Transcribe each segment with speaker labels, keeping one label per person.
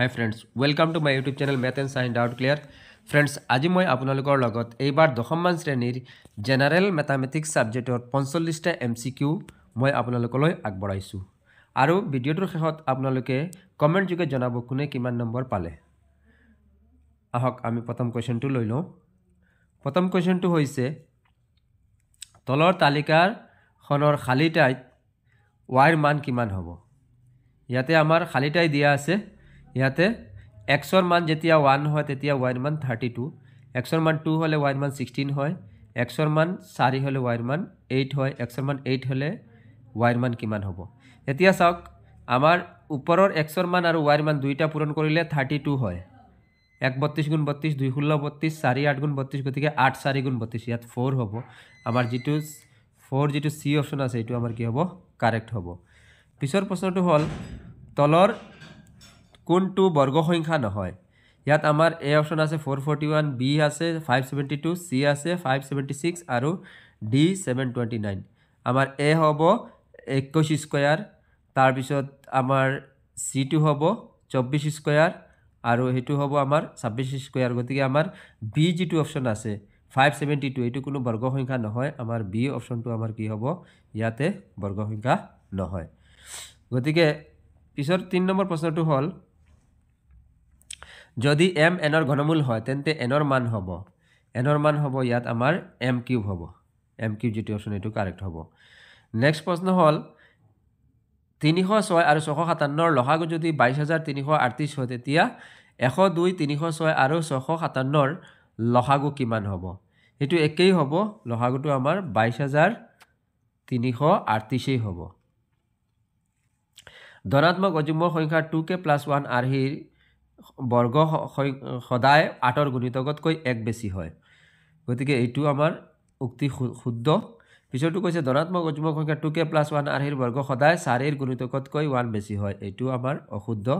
Speaker 1: high friends welcome to my YouTube channel math and shine doubt clear friends আজি মই আপোনালোকৰ লগত এইবাৰ দশমমান শ্ৰেণীৰ জেনেৰেল মেথামেটিক্স ছাবজেক্টৰ পঞ্চল্লিছটা এম চি কিউ মই আপোনালোকলৈ আগবঢ়াইছোঁ আৰু ভিডিঅ'টোৰ শেষত আপোনালোকে কমেণ্ট যোগে জনাব কোনে কিমান নম্বৰ পালে আহক আমি প্ৰথম কুৱেশ্যনটো লৈ লওঁ প্ৰথম কুৱেশ্যনটো হৈছে তলৰ তালিকাৰখনৰ খালী ঠাইত ৱাইৰ মান কিমান হ'ব ইয়াতে আমাৰ খালী ঠাই দিয়া আছে ইয়াতে এক্সৰ মান যেতিয়া ওৱান হয় তেতিয়া ৱাইৰ মান থাৰ্টি টু এক্সৰ মান টু হ'লে ৱাইৰ মান ছিক্সটিন হয় এক্সৰ মান চাৰি হ'লে ৱাইৰ মান এইট হয় এক্সৰ মান এইট হ'লে ৱাইৰ মান কিমান হ'ব এতিয়া চাওক আমাৰ ওপৰৰ এক্সৰ মান আৰু ৱাইৰ মান দুইটা পূৰণ কৰিলে থাৰ্টি টু হয় এক বত্ৰিছ গুণ বত্ৰিছ দুই ষোল্ল বত্ৰিছ চাৰি আঠ গুণ বত্ৰিছ গতিকে আঠ চাৰি গুণ বত্ৰিছ ইয়াত ফ'ৰ হ'ব আমাৰ যিটো ফ'ৰ যিটো চি অপশ্যন আছে সেইটো আমাৰ কি হ'ব কাৰেক্ট হ'ব পিছৰ প্ৰশ্নটো হ'ল তলৰ কোনটো বৰ্গ সংখ্যা নহয় ইয়াত আমাৰ এ অপশ্যন আছে ফ'ৰ ফৰ্টি ওৱান বি আছে ফাইভ ছেভেণ্টি টু চি আছে ফাইভ চেভেণ্টি ছিক্স আৰু ডি চেভেন টুৱেণ্টি নাইন আমাৰ এ হ'ব একৈছ স্কুৱেৰ তাৰপিছত আমাৰ চিটো হ'ব চৌব্বিছ স্কোৱাৰ আৰু সেইটো হ'ব আমাৰ ছাব্বিছ স্কোৱাৰ গতিকে আমাৰ বি যিটো অপশ্যন আছে ফাইভ চেভেণ্টি টু এইটো কোনো বৰ্গ সংখ্যা নহয় আমাৰ বি অপশ্যনটো আমাৰ কি হ'ব ইয়াতে বৰ্গ সংখ্যা নহয় গতিকে পিছৰ তিনি নম্বৰ প্ৰশ্নটো হ'ল যদি এম এনৰ ঘনমূল হয় তেন্তে এনৰ মান হ'ব এনৰ মান হ'ব ইয়াত আমাৰ এম কিউব হ'ব এম কিউব যিটো অপশ্যন এইটো কাৰেক্ট হ'ব নেক্সট প্ৰশ্ন হ'ল তিনিশ ছয় আৰু ছশ সাতান্নৰ লহাগু যদি বাইছ হাজাৰ তিনিশ আঠত্ৰিছ হয় তেতিয়া এশ দুই তিনিশ ছয় আৰু ছশ সাতান্নৰ লহাগু কিমান হ'ব সেইটো একেই হ'ব লহাগুটো আমাৰ বাইছ হাজাৰ তিনিশ আঠত্ৰিছেই হ'ব ধনাত্মক অযুগ্ম সংখ্যা টু কে প্লাছ ওৱান আৰ্হিৰ বৰ্গ সদায় আঠৰ গুণিতকতকৈ এক বেছি হয় গতিকে এইটো আমাৰ উক্তি শুদ্ধ পিছৰটো কৈছে ধনাত্মক উজ্জ্বল সংখ্যা টু কে প্লাছ ওৱান আৰ্হিৰ বৰ্গ সদায় চাৰিৰ গুণিতকতকৈ ওৱান বেছি হয় এইটো আমাৰ অশুদ্ধ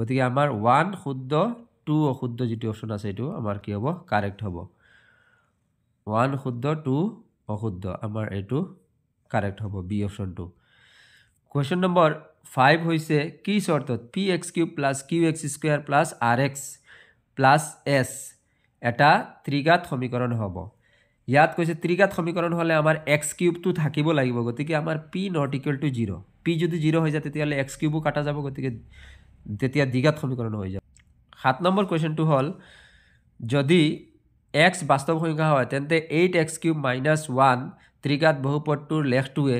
Speaker 1: গতিকে আমাৰ ওৱান শুদ্ধ টু অশুদ্ধ যিটো অপশ্যন আছে এইটো আমাৰ কি হ'ব কাৰেক্ট হ'ব ওৱান শুদ্ধ টু অশুদ্ধ আমাৰ এইটো কাৰেক্ট হ'ব বি অপশ্যনটো কুৱেশ্যন নম্বৰ ফাইভ হৈছে কি চৰ্তত p x cube plus q x square plus r x plus s এটা ত্ৰিঘাত সমীকৰণ হ'ব ইয়াত কৈছে ত্ৰিঘাত সমীকৰণ হ'লে আমাৰ এক্স কিউবটো থাকিব লাগিব গতিকে আমাৰ p not equal to zero' p যদি জিৰ' হৈ যায় তেতিয়াহ'লে এক্স কিউবো কাটা যাব গতিকে তেতিয়া দ্বিঘাত সমীকৰণ হৈ যাব সাত নম্বৰ কুৱেশ্যনটো হ'ল যদি এক্স বাস্তৱ সংখ্যা হয় তেন্তে eight x cube minus one ত্ৰিঘাত বহুপদটোৰ লেখটোৱে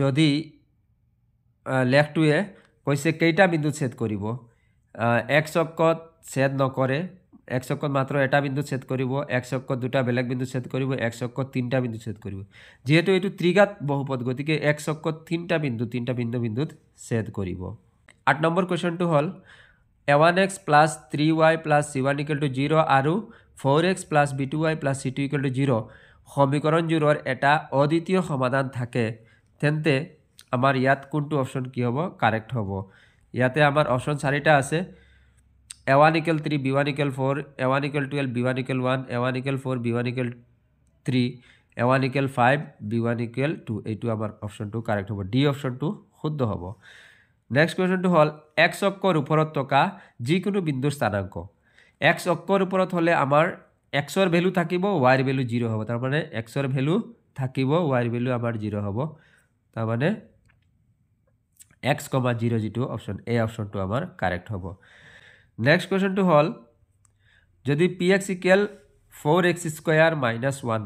Speaker 1: যদি লেখটোৱে কৈছে কেইটা বিন্দু ছেদ কৰিব এক চকত ছেদ নকৰে এক চকত মাত্ৰ এটা বিন্দু ছেদ কৰিব এক চকত দুটা বেলেগ বিন্দু ছেদ কৰিব এক চকত তিনিটা বিন্দু ছেদ কৰিব যিহেতু এইটো ত্ৰিঘাত বহুপদ গতিকে এক চকত তিনিটা বিন্দু তিনিটা বিন্দু বিন্দুত ছেদ কৰিব আঠ নম্বৰ কুৱেশ্যনটো হ'ল a one x plus three y plus c one equal to zero' আৰু four x plus b two y plus c two equal to zero' সমীকৰণযোৰৰ এটা অদ্বিতীয় সমাধান থাকে তেন্তে আমাৰ ইয়াত কোনটো অপশ্যন কি হ'ব কাৰেক্ট হ'ব ইয়াতে আমাৰ অপশ্যন চাৰিটা আছে a one equal three b one equal four a one equal twelve b one equal one a one equal four b one equal three a one equal five b one equal two এইটো আমাৰ অপশ্যনটো correct হ'ব D অপশ্যনটো শুদ্ধ হ'ব next কুৱেশ্যনটো হ'ল x অক্ষৰ ওপৰত থকা যিকোনো বিন্দুৰ স্থানাংক এক্স অক্ষৰ ওপৰত হ'লে আমাৰ এক্সৰ ভেলু থাকিব ৱাইৰ ভেলু জিৰ' হ'ব তাৰমানে এক্সৰ ভেলু থাকিব ৱাইৰ ভেলু আমাৰ জিৰ' হ'ব তাৰমানে এক্স কমা জিৰ' যিটো অপশ্যন এই অপশ্যনটো আমাৰ কাৰেক্ট হ'ব নেক্সট কুৱেশ্যনটো হ'ল যদি p x equal four x square minus one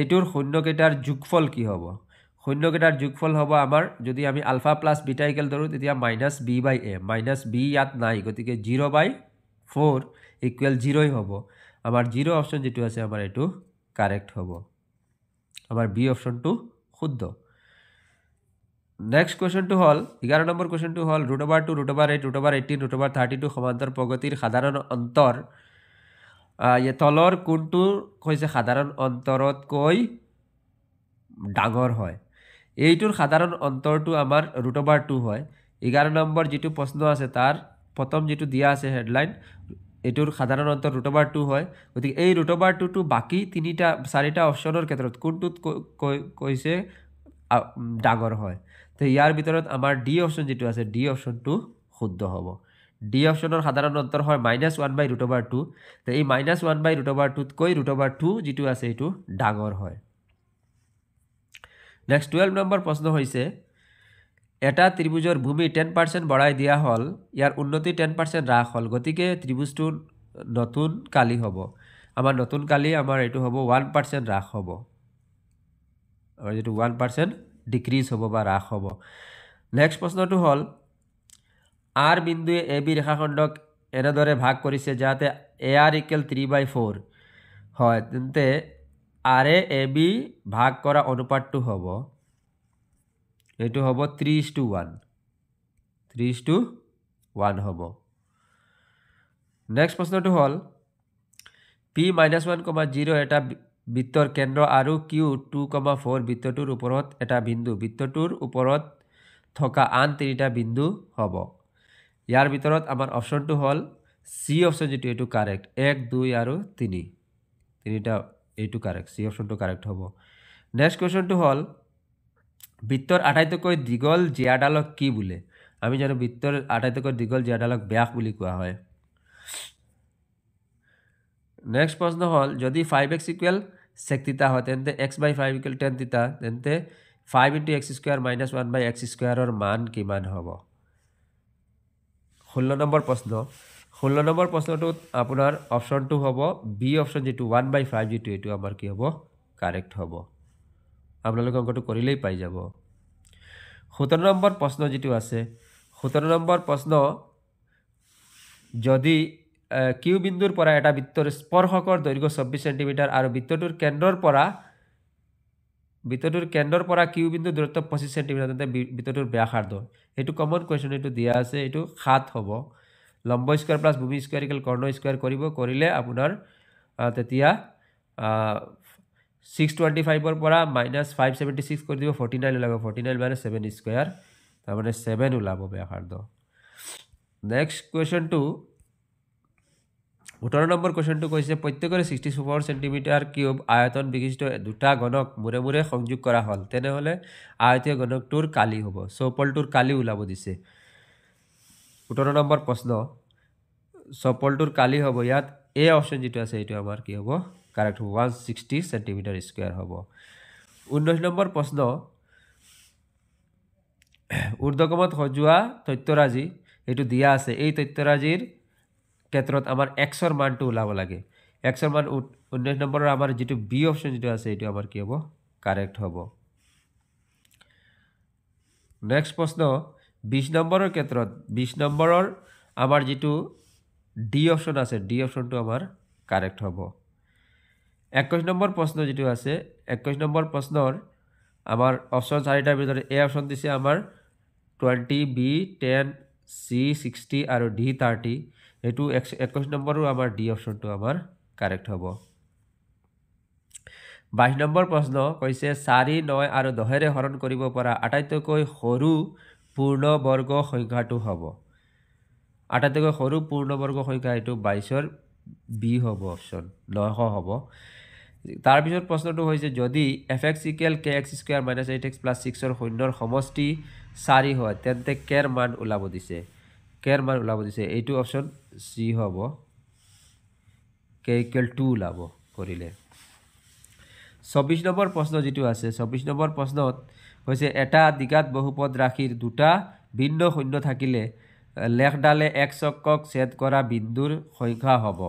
Speaker 1: এইটোৰ শূন্যকেইটাৰ যোগফল কি হ'ব শূন্যকেইটাৰ যোগফল হ'ব আমাৰ যদি আমি আলফা প্লাছ বিটা ইকেল ধৰোঁ তেতিয়া minus b by a minus b ইয়াত নাই গতিকে জিৰ' বাই ফ'ৰ ইকুৱেল জিৰ'ই হ'ব আমাৰ জিৰ' অপশ্যন যিটো আছে আমাৰ এইটো কাৰেক্ট হ'ব আমাৰ বি অপশ্যনটো শুদ্ধ নেক্সট কুৱেশ্যনটো হ'ল এঘাৰ নম্বৰ কুৱেশ্যনটো হ'ল root over two root over eight root over eighteen root over thirty two সমান্তৰ প্ৰগতিৰ সাধাৰণ অন্তৰ এই তলৰ কোনটো হৈছে সাধাৰণ অন্তৰতকৈ ডাঙৰ হয় এইটোৰ সাধাৰণ অন্তৰটো আমাৰ ৰুট অভাৰ টু হয় এঘাৰ নম্বৰ যিটো প্ৰশ্ন আছে তাৰ প্ৰথম যিটো দিয়া আছে হেডলাইন এইটোৰ সাধাৰণ অন্তৰ ৰুট অভাৰ টু হয় গতিকে এই ৰুট অভাৰ টুটো বাকী তিনিটা চাৰিটা অপশ্যনৰ ক্ষেত্ৰত কোনটোত কৈছে ডাঙৰ হয় তো ইয়াৰ ভিতৰত আমাৰ ডি অপশ্যন যিটো আছে ডি অপশ্যনটো শুদ্ধ হ'ব ডি অপশ্যনৰ সাধাৰণ অন্তৰ হয় minus one by root over two তো এই minus one by root over টুতকৈ ৰুট অভাৰ টু যিটো আছে এইটো ডাঙৰ হয় নেক্সট টুৱেল্ভ নম্বৰ প্ৰশ্ন হৈছে এটা ত্ৰিভুজৰ ভূমি টেন পাৰ্চেণ্ট বঢ়াই দিয়া হ'ল ইয়াৰ উন্নতি টেন পাৰ্চেণ্ট হ্ৰাস হ'ল গতিকে ত্ৰিভুজটো নতুন কালি হ'ব আমাৰ নতুন কালি আমাৰ এইটো হ'ব ওৱান পাৰ্চেণ্ট হ্ৰাস হ'ব আৰু যিটো ওৱান পাৰ্চেণ্ট ডিক্ৰিজ হ'ব বা হ্ৰাস হ'ব নেক্সট প্ৰশ্নটো হ'ল আৰ বিন্দুৱে এ বি ৰেখাখণ্ডক এনেদৰে ভাগ কৰিছে যাতে a r equal three by four হয় তেন্তে আৰে এ বি ভাগ কৰা অনুপাতটো হ'ব সেইটো হ'ব ত্ৰিছ টু ওৱান ত্ৰিছ টু ওৱান হ'ব নেক্সট প্ৰশ্নটো হ'ল p minus one comma zero' এটা বৃত্তৰ কেন্দ্ৰ আৰু কিউ টু কমা ফ'ৰ বৃত্তটোৰ ওপৰত এটা বিন্দু বৃত্তটোৰ ওপৰত থকা আন তিনিটা বিন্দু হ'ব ইয়াৰ ভিতৰত আমাৰ অপশ্যনটো হ'ল চি অপশ্যন যিটো এইটো কাৰেক্ট এক দুই আৰু তিনি তিনিটা এইটো কাৰেক্ট চি অপশ্যনটো কাৰেক্ট হ'ব নেক্সট কুৱেশ্যনটো হ'ল বৃত্তৰ আটাইতকৈ দীঘল জীয়াডালক কি বোলে আমি জানো বৃত্তৰ আটাইতকৈ দীঘল জীয়াডালক ব্যাস বুলি কোৱা হয় নেক্সট প্ৰশ্ন হ'ল যদি five x equal check theta হয় তেন্তে x by five equal tan theta তেন্তে five into x square minus one by x স্কুৱাৰৰ মান কিমান হ'ব ষোল্ল নম্বৰ প্ৰশ্ন ষোল্ল নম্বৰ প্ৰশ্নটোত আপোনাৰ অপশ্যনটো হ'ব বি অপশ্যন যিটো ওৱান বাই ফাইভ যিটো এইটো আমাৰ কি হ'ব কাৰেক্ট হ'ব আপোনালোকে অংকটো কৰিলেই পাই যাব সোতৰ নম্বৰ প্ৰশ্ন যিটো আছে সোতৰ নম্বৰ প্ৰশ্ন যদি কিউ বিন্দুৰ পৰা এটা বৃত্তৰ স্পৰ্শকৰ দৈৰ্ঘ্য চৌব্বিছ চেণ্টিমিটাৰ আৰু বৃত্তটোৰ কেন্দ্ৰৰ পৰা বৃত্তটোৰ কেন্দ্ৰৰ পৰা কিউ বিন্দু দূৰত্ব পঁচিছ চেণ্টিমিটাৰ তেন্তে বৃত্তটোৰ ব্যাসাৰ্ধ সেইটো কমন কুৱেশ্যন এইটো দিয়া আছে এইটো সাত হ'ব লম্ব স্কুৱাৰ প্লাছ ভূমি স্কুৱাৰ কৰ্ণ স্কুৱাৰ কৰিব কৰিলে আপোনাৰ তেতিয়া ছিক্স টুৱেণ্টি ফাইভৰ পৰা মাইনাছ ফাইভ ছেভেণ্টি ছিক্স কৰি দিব ফৰ্টি নাইন ওলাব forty nine minus seven square তাৰমানে ছেভেন ওলাব ব্যাসাৰ্ধ নেক্সট কুৱেশ্যনটো ওঠৰ নম্বৰ কুৱেশ্যনটো কৈছে প্ৰত্যেকৰে ছিক্সটি ফ'ৰ চেণ্টিমিটাৰ কিউব আয়তন বিশিষ্ট দুটা গণক মূৰে মূৰে সংযোগ কৰা হ'ল তেনেহ'লে আয়তীয় গণকটোৰ কালি হ'ব চৌপলটোৰ কালি ওলাব দিছে ওঠৰ নম্বৰ প্ৰশ্ন চপলটোৰ কালি হ'ব ইয়াত এই অপশ্যন যিটো আছে এইটো আমাৰ কি হ'ব correct one sixty centimetre square হ'ব ঊনৈছ নম্বৰ প্ৰশ্ন উৰ্দগমত সজোৱা তথ্যৰাজি এইটো দিয়া আছে এই তথ্যৰাজিৰ ক্ষেত্ৰত আমাৰ এক্সৰ মানটো ওলাব লাগে এক্সৰ মান ঊনৈছ নম্বৰৰ আমাৰ যিটো বি অপশ্যন যিটো আছে এইটো আমাৰ কি হ'ব কাৰেক্ট হ'ব নেক্সট প্ৰশ্ন বিছ নম্বৰৰ ক্ষেত্ৰত বিছ নম্বৰৰ আমাৰ যিটো ডি অপশ্যন আছে ডি অপশ্যনটো আমাৰ কাৰেক্ট হ'ব একৈছ নম্বৰ প্ৰশ্ন যিটো আছে একৈছ নম্বৰ প্ৰশ্নৰ আমাৰ অপশ্যন চাৰিটাৰ ভিতৰত এ অপশ্যন দিছে আমাৰ twenty B ten C sixty আৰু ডি থাৰ্টি সেইটো একৈছ নম্বৰো আমাৰ ডি অপশ্যনটো আমাৰ কাৰেক্ট হ'ব বাইছ নম্বৰ প্ৰশ্ন কৈছে চাৰি ন আৰু দহেৰে হৰণ কৰিব পৰা আটাইতকৈ সৰু পূৰ্ণবৰ্গ সংখ্যাটো হ'ব আটাইতকৈ সৰু পূৰ্ণবৰ্গ সংখ্যা এইটো বাইছৰ বি হ'ব অপশ্যন নশ হ'ব তাৰপিছত প্ৰশ্নটো হৈছে যদি f x equal k x square minus eight x plus ছিক্সৰ শূন্যৰ সমষ্টি চাৰি হয় তেন্তে কেৰ মান ওলাব দিছে কেৰ মান ওলাব দিছে এইটো অপশ্যন চি হ'ব কে ইকুৱেল টু ওলাব কৰিলে চৌব্বিছ নম্বৰ প্ৰশ্ন যিটো আছে চৌবিছ নম্বৰ প্ৰশ্নত হৈছে এটা দীঘাত বহুপদ ৰাশিৰ দুটা ভিন্ন শূন্য থাকিলে লেখডালে এক চকক চেট কৰা বিন্দুৰ সংখ্যা হ'ব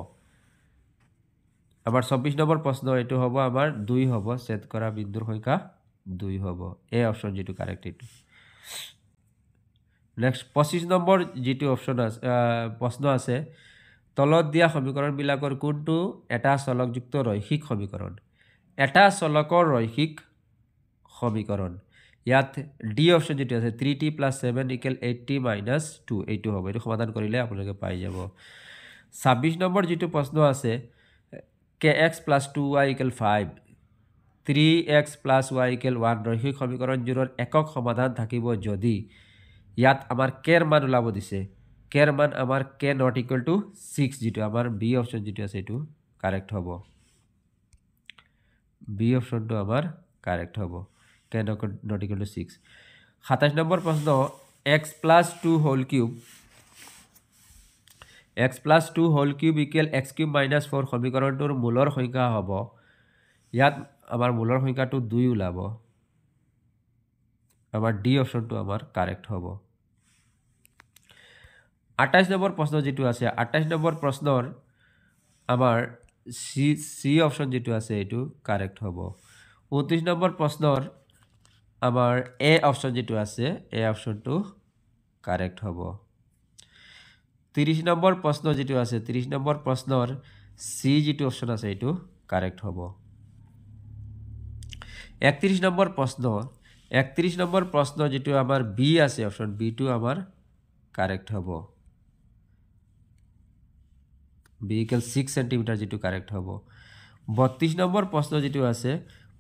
Speaker 1: আমাৰ চৌব্বিছ নম্বৰ প্ৰশ্ন এইটো হ'ব আমাৰ দুই হ'ব চেট কৰা বিন্দুৰ সংখ্যা দুই হ'ব এই অপশ্যন যিটো কাৰেক্ট এইটো নেক্সট পঁচিছ নম্বৰ যিটো অপশ্যন আছে প্ৰশ্ন আছে তলত দিয়া সমীকৰণবিলাকৰ কোনটো এটা চলকযুক্ত ৰৈশিক সমীকৰণ এটা চলকৰ ৰৈশিক সমীকৰণ ইয়াত ডি অপশ্যন যিটো আছে three t plus seven equal eight t minus two এইটো হ'ব এইটো সমাধান কৰিলে আপোনালোকে পাই যাব ছাব্বিছ নম্বৰ যিটো প্ৰশ্ন আছে k x plus two y equal five three x plus y equal one ৰৈষিক সমীকৰণযোৰৰ একক সমাধান থাকিব যদি ইয়াত আমাৰ কেৰ মান ওলাব দিছে কেৰ মান আমাৰ k not equal to six যিটো আমাৰ বি অপশ্যন যিটো আছে সেইটো কাৰেক্ট হ'ব বি অপশ্যনটো আমাৰ কাৰেক্ট হ'ব k not equal to six সাতাইছ নম্বৰ প্ৰশ্ন x plus two whole cube x plus two whole cube equal x cube minus four সমীকৰণটোৰ মূলৰ সংখ্যা হ'ব ইয়াত আমাৰ মূলৰ সংখ্যাটো দুই ওলাব আমাৰ ডি অপশ্যনটো আমাৰ কাৰেক্ট হ'ব আঠাইছ নম্বৰ প্ৰশ্ন যিটো আছে আঠাইছ নম্বৰ প্ৰশ্নৰ আমাৰ চি চি অপশ্যন যিটো আছে এইটো কাৰেক্ট হ'ব ঊনত্ৰিছ নম্বৰ প্ৰশ্নৰ আমাৰ এ অপশ্যন যিটো আছে এ অপশ্যনটো কাৰেক্ট হ'ব ত্ৰিছ নম্বৰ প্ৰশ্ন যিটো আছে ত্ৰিছ নম্বৰ প্ৰশ্নৰ চি যিটো অপশ্যন আছে এইটো কাৰেক্ট হ'ব একত্ৰিছ নম্বৰ প্ৰশ্ন একত্ৰিছ নম্বৰ প্ৰশ্ন যিটো আমাৰ বি আছে অপশ্যন বিটো আমাৰ কাৰেক্ট হ'ব ভেহিকেল ছিক্স চেণ্টিমিটাৰ যিটো কাৰেক্ট হ'ব বত্ৰিছ নম্বৰ প্ৰশ্ন যিটো আছে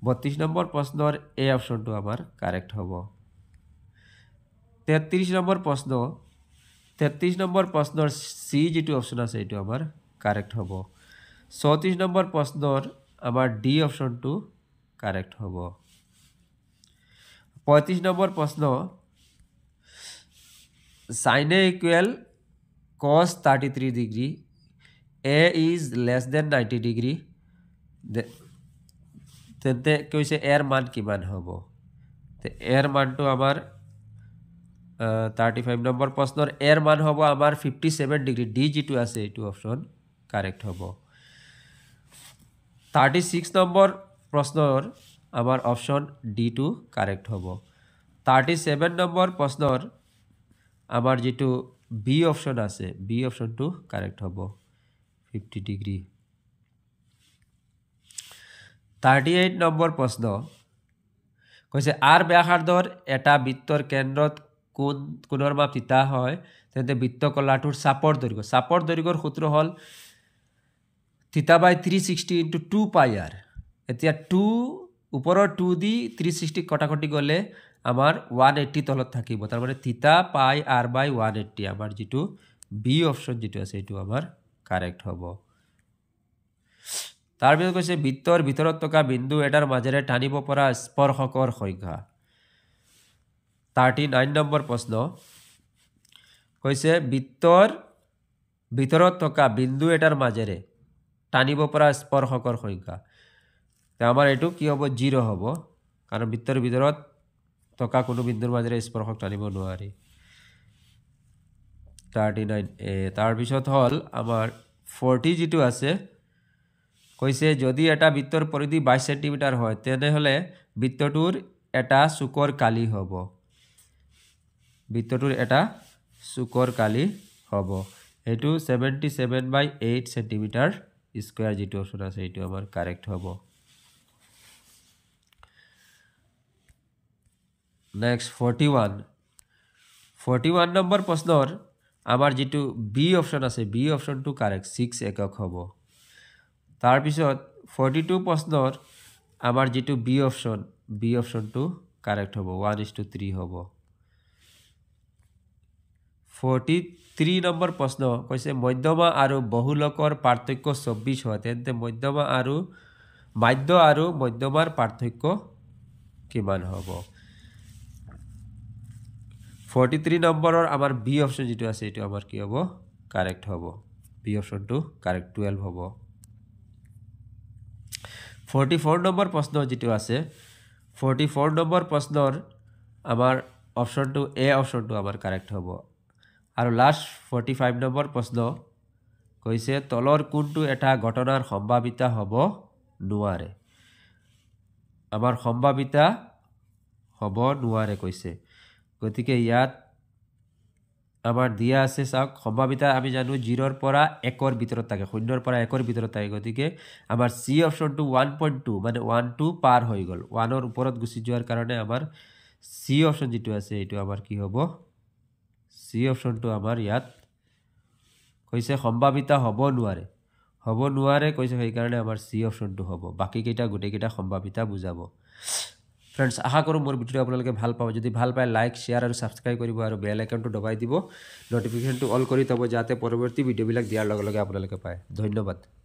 Speaker 1: বত্ৰিছ নম্বৰ প্ৰশ্নৰ এ অপশ্যনটো আমাৰ কাৰেক্ট হ'ব তেত্ৰিছ নম্বৰ প্ৰশ্ন তেত্ৰিছ নম্বৰ প্ৰশ্নৰ চি যিটো অপশ্যন আছে এইটো আমাৰ কাৰেক্ট হ'ব চৌত্ৰিছ নম্বৰ প্ৰশ্নৰ আমাৰ ডি অপশ্যনটো কাৰেক্ট হ'ব পঁয়ত্ৰিছ নম্বৰ প্ৰশ্ন sine equal cos thirty three degree A is less than ninety degree তেন্তে কৈছে এৰ মান কিমান হ'ব এৰ মানটো আমাৰ থাৰ্টি ফাইভ নম্বৰ প্ৰশ্নৰ এৰ মান হ'ব আমাৰ ফিফটি ছেভেন ডিগ্ৰী ডি যিটো আছে এইটো অপশ্যন কাৰেক্ট হ'ব থাৰ্টি ছিক্স নম্বৰ প্ৰশ্নৰ আমাৰ অপশ্যন ডিটো কাৰেক্ট হ'ব থাৰ্টি ছেভেন নম্বৰ প্ৰশ্নৰ আমাৰ যিটো বি অপশ্যন আছে বি অপশ্যনটো কাৰেক্ট হ'ব ফিফটি ডিগ্ৰী থাৰ্টি এইট নম্বৰ প্ৰশ্ন কৈছে আৰ ব্যাসাৰ্ধৰ এটা বৃত্তৰ কেন্দ্ৰত কোড কোডৰ বাপ তিতা হয় তেন্তে বৃত্তকলাটোৰ চাপৰ দৈৰ্ঘ্য চাপৰ দৈৰ্ঘ্যৰ সূত্ৰ হ'ল theta by three sixty into two pi r এতিয়া টু ওপৰৰ টু দি থ্ৰী ছিক্সটি কটাকটি গ'লে আমাৰ ওৱান এইট্টি তলত থাকিব তাৰমানে থিতা পাই আৰ বাই ওৱান এইট্টি আমাৰ যিটো বি অপশ্যন যিটো আছে সেইটো আমাৰ কাৰেক্ট হ'ব তাৰপিছত কৈছে বৃত্তৰ ভিতৰত থকা বিন্দু এটাৰ মাজেৰে টানিব পৰা স্পৰ্শকৰ সংখ্যা থাৰ্টি নাইন নম্বৰ প্ৰশ্ন কৈছে বৃত্তৰ ভিতৰত থকা বিন্দু এটাৰ মাজেৰে টানিব পৰা স্পৰ্শকৰ সংখ্যা আমাৰ এইটো কি হ'ব জিৰ' হ'ব কাৰণ বৃত্তৰ ভিতৰত থকা কোনো বিন্দুৰ মাজেৰে স্পৰ্শক টানিব নোৱাৰি থাৰ্টি নাইন এ তাৰপিছত হ'ল আমাৰ ফৰ্টি যিটো আছে কৈছে যদি এটা বৃত্তৰ পৰিধি বাইছ চেণ্টিমিটাৰ হয় তেনেহ'লে বৃত্তটোৰ এটা চুকৰ কালি হ'ব বৃত্তটোৰ এটা চুকৰ কালি হ'ব সেইটো seventy seven by eight centimetre square যিটো অপশ্যন আছে সেইটো আমাৰ কাৰেক্ট হ'ব next forty one forty one নম্বৰ প্ৰশ্নৰ আমাৰ যিটো বি অপশ্যন আছে বি অপশ্যনটো কাৰেক্ট ছিক্স একক হ'ব তাৰপিছত ফৰ্টি টু প্ৰশ্নৰ আমাৰ যিটো বি অপশ্যন বি অপশ্যনটো কাৰেক্ট হ'ব ওৱান ইজ টু থ্ৰী হ'ব ফৰ্টি থ্ৰী নম্বৰ প্ৰশ্ন কৈছে মধ্যমা আৰু বহুলোকৰ পাৰ্থক্য চৌব্বিছ হয় তেন্তে মধ্যমা আৰু মাধ্য আৰু মধ্যমাৰ পাৰ্থক্য কিমান হ'ব ফৰ্টি থ্ৰী নম্বৰৰ আমাৰ বি অপশ্যন যিটো আছে এইটো আমাৰ কি হ'ব কাৰেক্ট হ'ব বি অপশ্যনটো কাৰেক্ট টুৱেল্ভ হ'ব ফৰ্টি ফ'ৰ নম্বৰ প্ৰশ্ন যিটো আছে ফৰ্টি ফ'ৰ নম্বৰ প্ৰশ্নৰ আমাৰ অপশ্যনটো এ অপশ্যনটো আমাৰ কাৰেক্ট হ'ব আৰু লাষ্ট ফৰ্টি ফাইভ নম্বৰ প্ৰশ্ন কৈছে তলৰ কোনটো এটা ঘটনাৰ সম্ভাৱিতা হ'ব নোৱাৰে আমাৰ সম্ভাৱিতা হ'ব নোৱাৰে কৈছে গতিকে ইয়াত আমাৰ দিয়া আছে চাওক সম্ভাৱিতা আমি জানো জিৰ'ৰ পৰা একৰ ভিতৰত থাকে শূন্যৰ পৰা একৰ ভিতৰত থাকে গতিকে আমাৰ চি অপশ্যনটো ওৱান পইণ্ট টু মানে ওৱান টু পাৰ হৈ গ'ল ওৱানৰ ওপৰত গুচি যোৱাৰ কাৰণে আমাৰ চি অপশ্যন যিটো আছে এইটো আমাৰ কি হ'ব চি অপশ্যনটো আমাৰ ইয়াত কৈছে সম্ভাৱিতা হ'ব নোৱাৰে হ'ব নোৱাৰে কৈছে সেইকাৰণে আমাৰ চি অপশ্যনটো হ'ব বাকীকেইটা গোটেইকেইটা সম্ভাৱিতা বুজাব ফ্ৰেণ্ডছ আশা কৰোঁ মোৰ ভিডিঅ'টো আপোনালোকে ভাল পাব যদি ভাল পায় লাইক শ্বেয়াৰ আৰু ছাবস্ক্ৰাইব কৰিব আৰু বেল একাউণ্টটো দবাই দিব নটিফিকেশ্যনটো অল কৰি থ'ব যাতে পৰৱৰ্তী ভিডিঅ'বিলাক দিয়াৰ লগে লগে আপোনালোকে পায় ধন্যবাদ